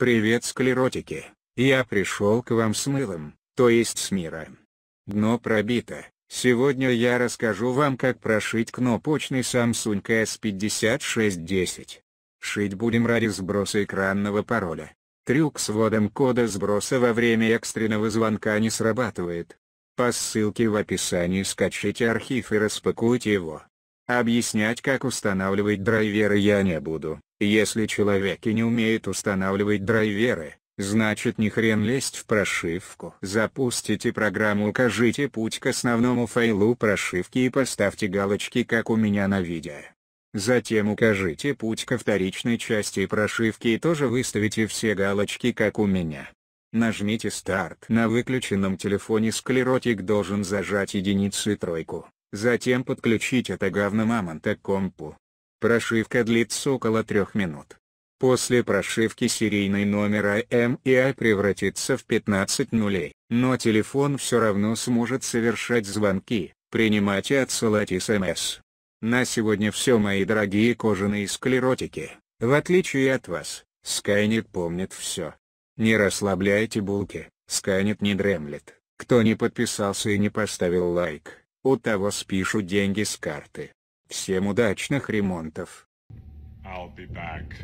Привет, склеротики. Я пришел к вам с мылом, то есть с мира. Дно пробито. Сегодня я расскажу вам как прошить кнопочный Samsung S5610. Шить будем ради сброса экранного пароля. Трюк с вводом кода сброса во время экстренного звонка не срабатывает. По ссылке в описании скачайте архив и распакуйте его. Объяснять как устанавливать драйверы я не буду. Если человек и не умеет устанавливать драйверы, значит ни хрен лезть в прошивку. Запустите программу укажите путь к основному файлу прошивки и поставьте галочки как у меня на видео. Затем укажите путь ко вторичной части прошивки и тоже выставите все галочки как у меня. Нажмите «Старт». На выключенном телефоне склеротик должен зажать единицу и тройку. Затем подключить это говно мамонта к компу. Прошивка длится около трех минут. После прошивки серийный номер эм АМИА превратится в 15 нулей, но телефон все равно сможет совершать звонки, принимать и отсылать СМС. Эм На сегодня все мои дорогие кожаные склеротики, в отличие от вас, Скайнет помнит все. Не расслабляйте булки, Скайнет не дремлет, кто не подписался и не поставил лайк у того спишу деньги с карты. Всем удачных ремонтов. I'll be back.